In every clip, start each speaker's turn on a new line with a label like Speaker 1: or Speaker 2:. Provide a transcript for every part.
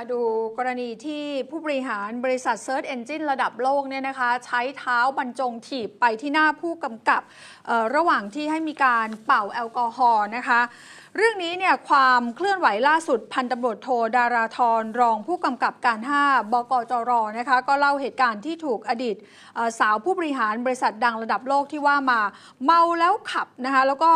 Speaker 1: มาดูกรณีที่ผู้บริหารบริษัท Search Engine ระดับโลกเนี่ยนะคะ ใช้เท้าบรรจงถีบไปที่หน้าผู้กำกับระหว่างที่ให้มีการเป่าแอลกอฮอล์นะคะเรื่องนี้เนี่ยความเคลื่อนไหวล่าสุด พันตำรวจโทดาราธรรองผู้กำกับการ 5บกจรนะคะก็เล่าเหตุการณ์ที่ถูกอดีตสาวผู้บริหารบริษัทดังระดับโลกที่ว่ามาเมาแล้วขับนะคะแล้วก็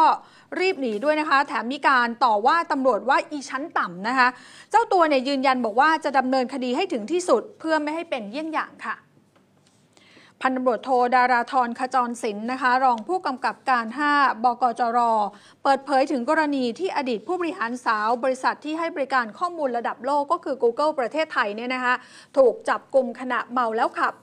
Speaker 1: รีบหนีด้วยนะคะ แถมมีการต่อว่าตำรวจว่าอีชั้นต่ำนะคะเจ้าตัวเนี่ยยืนยันบอกว่าจะดำเนินคดีให้ถึงที่สุดเพื่อไม่ให้เป็นเยี่ยงอย่างค่ะพันตำรวจโทดาราธรขจรศิลป์นะคะ รองผู้กำกับการ 5 บกจร เปิดเผยถึงกรณีที่อดีตผู้บริหารสาวบริษัทที่ให้บริการข้อมูลระดับโลกก็คือ Google ประเทศไทยเนี่ยนะคะถูกจับกลุ่มขณะเมาแล้วขับ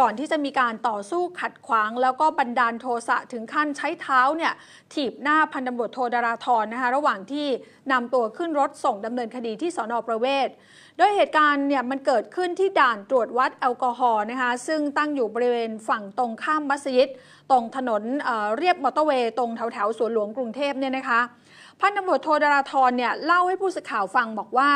Speaker 1: ก่อนที่จะมีการต่อสู้ขัดขวาง แล้วก็บันดาลโทสะถึงขั้นใช้เท้าเนี่ยถีบหน้าพันตำรวจโทดาราธรนะคะ ระหว่างที่นำตัวขึ้นรถส่งดำเนินคดีที่สอนอประเวศโดยเหตุการณ์เนี่ยมันเกิดขึ้นที่ด่านตรวจวัดแอลกอฮอล์นะคะ ซึ่งตั้งอยู่บริเวณฝั่งตรงข้ามมัสยิดตรงถนนเเรียบมอเตอร์เวย์ตรงแถวแถวสวนหลวงกรุงเทพเนี่ยนะคะ พันตำรวจโทดาราธรเนี่ยเล่าให้ผู้สื่อข่าวฟังบอกว่า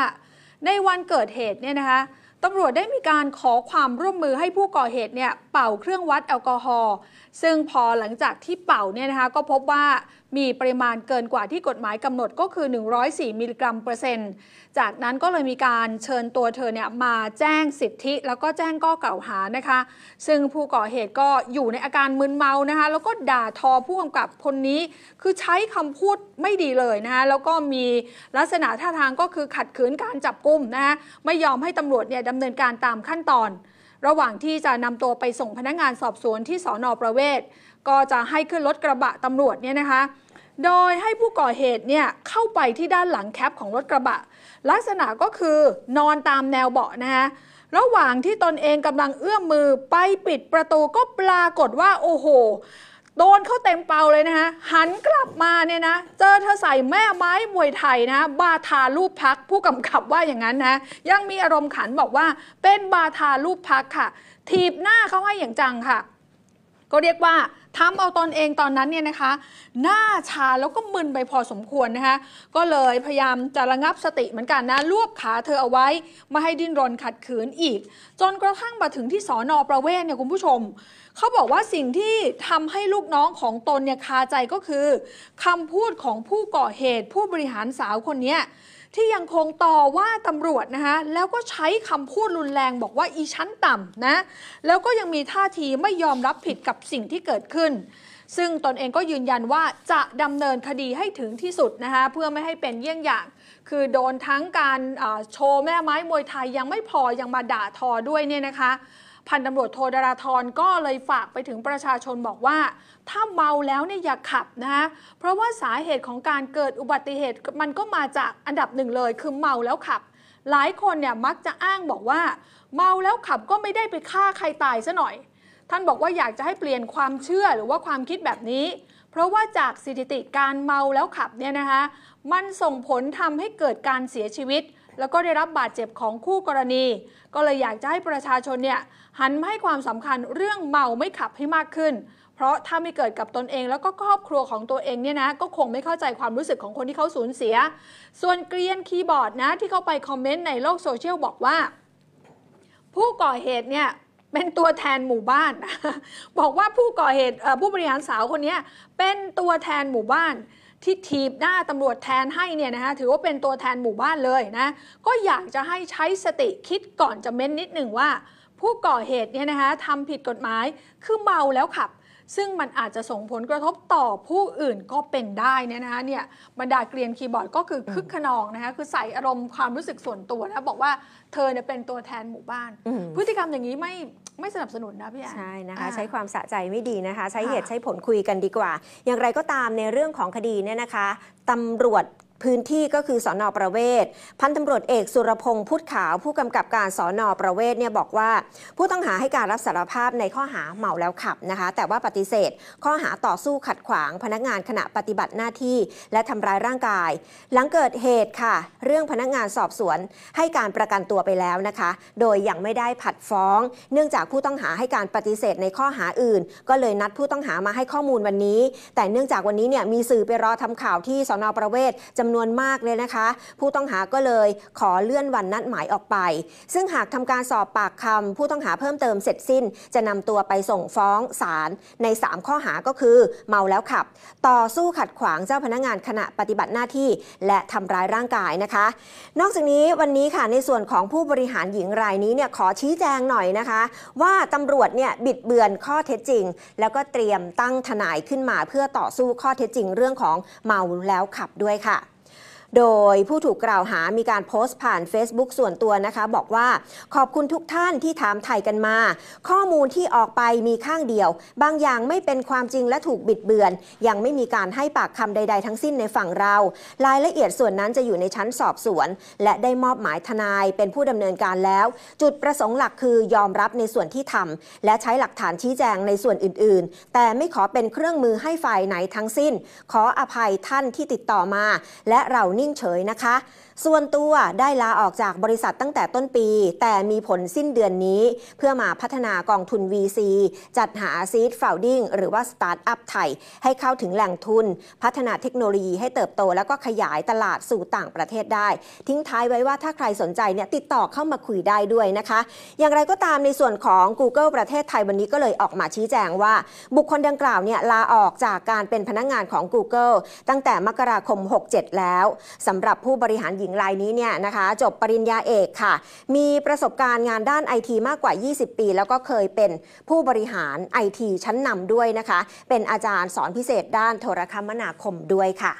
Speaker 1: ในวันเกิดเหตุเนี่ยนะคะตำรวจได้มีการขอความร่วมมือให้ผู้ก่อเหตุเนี่ยเป่าเครื่องวัดแอลกอฮอล์ซึ่งพอหลังจากที่เป่าเนี่ยนะคะก็พบว่ามีปริมาณเกินกว่าที่กฎหมายกำหนดก็คือ 104 มิลลิกรัมเปอร์เซ็นต์ จากนั้นก็เลยมีการเชิญตัวเธอเนี่ยมาแจ้งสิทธิ แล้วก็แจ้งก้อกล่าวหานะคะ ซึ่งผู้ก่อเหตุก็อยู่ในอาการมึนเมานะคะแล้วก็ด่าทอผู้กำกับคนนี้ คือใช้คำพูดไม่ดีเลยนะคะแล้วก็มีลักษณะท่าทางก็คือขัดขืนการจับกุมนะคะไม่ยอมให้ตำรวจเนี่ยดำเนินการตามขั้นตอน ระหว่างที่จะนำตัวไปส่งพนักงงานสอบสวนที่สอนอประเวศก็จะให้ขึ้นรถกระบะตำรวจเนี่ยนะคะ โดยให้ผู้ก่อเหตุเนี่ยเข้าไปที่ด้านหลังแคปของรถกระบะ ลักษณะก็คือนอนตามแนวเบาะนะฮะระหว่างที่ตนเองกำลังเอื้อมมือไปปิดประตูก็ปรากฏว่าโอ้โห โดนเข้าเต็มเปาเลยนะฮะ หันกลับมาเนี่ยนะ เจอเธอใส่แม่ไม้มวยไทยนะบาทารูปพักผู้กำกับว่าอย่างนั้นนะ ยังมีอารมณ์ขันบอกว่าเป็นบาทารูปพักค่ะถีบหน้าเขาให้อย่างจังค่ะ ก็เรียกว่าทำเอาตนเองตอนนั้นเนี่ยนะคะ หน้าชาแล้วก็มึนไปพอสมควรนะคะก็เลยพยายามจะระงับสติเหมือนกันนะรวบขาเธอเอาไว้ไม่ให้ดิ้นรนขัดขืนอีก จนกระทั่งมาถึงที่สอนอประเวศเนี่ยคุณผู้ชม เขาบอกว่าสิ่งที่ทำให้ลูกน้องของตนเนี่ยคาใจก็คือ คำพูดของผู้ก่อเหตุผู้บริหารสาวคนนี้ที่ยังคงต่อว่าตำรวจนะคะแล้วก็ใช้คำพูดรุนแรงบอกว่าอีชั้นต่ำนะแล้วก็ยังมีท่าทีไม่ยอมรับผิดกับสิ่งที่เกิดขึ้น ซึ่งตนเองก็ยืนยันว่าจะดำเนินคดีให้ถึงที่สุดนะคะเพื่อไม่ให้เป็นเยี่ยงอย่าง คือโดนทั้งการโชว์แม่ไม้มวยไทยยังไม่พอ ยังมาด่าทอด้วยเนี่ยนะคะพันตำรวจโทดาราธรก็เลยฝากไปถึงประชาชนบอกว่า ถ้าเมาแล้วเนี่ยอย่าขับนะฮะเพราะว่าสาเหตุของการเกิดอุบัติเหตุมันก็มาจากอันดับหนึ่งเลยคือเมาแล้วขับ หลายคนเนี่ยมักจะอ้างบอกว่า เมาแล้วขับก็ไม่ได้ไปฆ่าใครตายซะหน่อย ท่านบอกว่าอยากจะให้เปลี่ยนความเชื่อหรือว่าความคิดแบบนี้ เพราะว่าจากสถิติการเมาแล้วขับเนี่ยนะคะมันส่งผลทำให้เกิดการเสียชีวิตแล้วก็ได้รับบาดเจ็บของคู่กรณี ก็เลยอยากจะให้ประชาชนเนี่ยหันมาให้ความสำคัญเรื่องเมาไม่ขับให้มากขึ้น เพราะถ้าไม่เกิดกับตนเองแล้วก็ครอบครัวของตัวเองเนี่ยนะก็คงไม่เข้าใจความรู้สึกของคนที่เขาสูญเสีย ส่วนเกรียนคีย์บอร์ดนะที่เขาไปคอมเมนต์ ในโลกโซเชียลบอกว่า ผู้ก่อเหตุเนี่ยเป็นตัวแทนหมู่บ้าน บอกว่าผู้ก่อเหตุผู้บริหารสาวคนนี้เป็นตัวแทนหมู่บ้านที่ถีบหน้าตำรวจแทนให้เนี่ยนะคะถือว่าเป็นตัวแทนหมู่บ้านเลยนะ ก็อยากจะให้ใช้สติคิดก่อนจะเม้นนิดหนึ่งว่า ผู้ก่อเหตุเนี่ยนะคะทำผิดกฎหมายคือเมาแล้วขับ ซึ่งมันอาจจะส่งผลกระทบต่อผู้อื่นก็เป็นได้เนี่ยนะคะเนี่ยบรรดาเกรียนคีย์บอร์ดก็คือคึกขนองนะคะคือใส่อารมณ์ความรู้สึกส่วนตัวนะบอกว่าเธอเนี่ยเป็นตัวแทนหมู่บ้านพฤติกรรมอย่างนี้ไม่ไม่สนับสนุนนะพี่แอนใช่นะคะ ใช
Speaker 2: ้ความสะใจไม่ดีนะคะ ใช้เหตุใช้ผลคุยกันดีกว่า อย่างไรก็ตามในเรื่องของคดีเนี่ยนะคะตำรวจพื้นที่ก็คือสอนอประเวศพันตำรวจเอกสุรพงศ์พุทธขาวผู้กำกับการสอนอประเวศเนี่ยบอกว่า ผู้ต้องหาให้การรับสารภาพในข้อหาเมาแล้วขับนะคะ แต่ว่าปฏิเสธ ข้อหาต่อสู้ขัดขวาง พนักงานขณะปฏิบัติหน้าที่ และทำร้ายร่างกาย หลังเกิดเหตุค่ะ เรื่องพนักงานสอบสวนให้การประกันตัวไปแล้วนะคะ โดยยังไม่ได้ผัดฟ้อง เนื่องจากผู้ต้องหาให้การปฏิเสธในข้อหาอื่น ก็เลยนัดผู้ต้องหามาให้ข้อมูลวันนี้ แต่เนื่องจากวันนี้เนี่ยมีสื่อไปรอทำข่าวที่สอนอประเวศจะำนวนมากเลยนะคะ ผู้ต้องหาก็เลยขอเลื่อนวันนัดหมายออกไป ซึ่งหากทำการสอบปากคำผู้ต้องหาเพิ่มเติมเสร็จสิ้น จะนำตัวไปส่งฟ้องศาลใน 3 ข้อหาก็คือเมาแล้วขับ ต่อสู้ขัดขวางเจ้าพนักงานขณะปฏิบัติหน้าที่ และทำร้ายร่างกายนะคะ นอกจากนี้วันนี้ค่ะในส่วนของผู้บริหารหญิงรายนี้เนี่ยขอชี้แจงหน่อยนะคะ ว่าตำรวจเนี่ยบิดเบือนข้อเท็จจริง แล้วก็เตรียมตั้งทนายขึ้นมาเพื่อต่อสู้ข้อเท็จจริง เรื่องของเมาแล้วขับด้วยค่ะโดยผู้ถูกกล่าวหามีการโพสต์ผ่าน Facebook ส่วนตัวนะคะ บอกว่าขอบคุณทุกท่านที่ถามไทยกันมา ข้อมูลที่ออกไปมีข้างเดียว บางอย่างไม่เป็นความจริงและถูกบิดเบือน ยังไม่มีการให้ปากคำใดๆทั้งสิ้นในฝั่งเรา รายละเอียดส่วนนั้นจะอยู่ในชั้นสอบสวน และได้มอบหมายทนายเป็นผู้ดำเนินการแล้ว จุดประสงค์หลักคือยอมรับในส่วนที่ทำและใช้หลักฐานชี้แจงในส่วนอื่นๆ แต่ไม่ขอเป็นเครื่องมือให้ฝ่ายไหนทั้งสิ้น ขออภัยท่านที่ติดต่อมา และเรานิ่งเฉยนะคะ ส่วนตัวได้ลาออกจากบริษัทตั้งแต่ต้นปี แต่มีผลสิ้นเดือนนี้ เพื่อมาพัฒนากองทุน VC จัดหาซีดฟาวดิ้ง หรือว่าสตาร์ทอัพไทย ให้เข้าถึงแหล่งทุน พัฒนาเทคโนโลยีให้เติบโต แล้วก็ขยายตลาดสู่ต่างประเทศได้ ทิ้งท้ายไว้ว่าถ้าใครสนใจเนี่ยติดต่อเข้ามาคุยได้ด้วยนะคะ อย่างไรก็ตามในส่วนของ Google ประเทศไทยวันนี้ก็เลยออกมาชี้แจงว่า บุคคลดังกล่าวเนี่ยลาออกจากการเป็นพนักงงานของ Google ตั้งแต่มกราคม 67 แล้วสำหรับผู้บริหารหญิงรายนี้เนี่ยนะคะ จบปริญญาเอกค่ะ มีประสบการณ์งานด้านไอทีมากกว่า 20 ปี แล้วก็เคยเป็นผู้บริหารไอทีชั้นนำด้วยนะคะ เป็นอาจารย์สอนพิเศษด้านโทรคมนาคมด้วยค่ะ